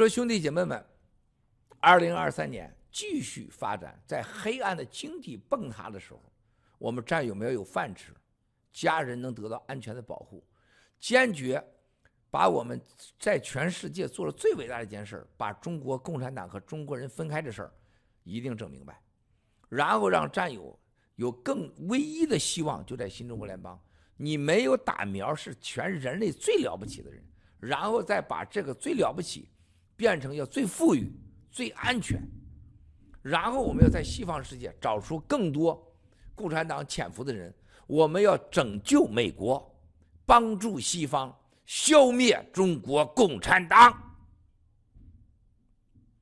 说兄弟姐妹们，二零二三年继续发展，在黑暗的经济崩塌的时候，我们战友们要有饭吃，家人能得到安全的保护，坚决把我们在全世界做的最伟大的一件事把中国共产党和中国人分开的事儿，一定整明白，然后让战友有更唯一的希望，就在新中国联邦。你没有打苗是全人类最了不起的人，然后再把这个最了不起。变成要最富裕、最安全，然后我们要在西方世界找出更多共产党潜伏的人，我们要拯救美国，帮助西方消灭中国共产党。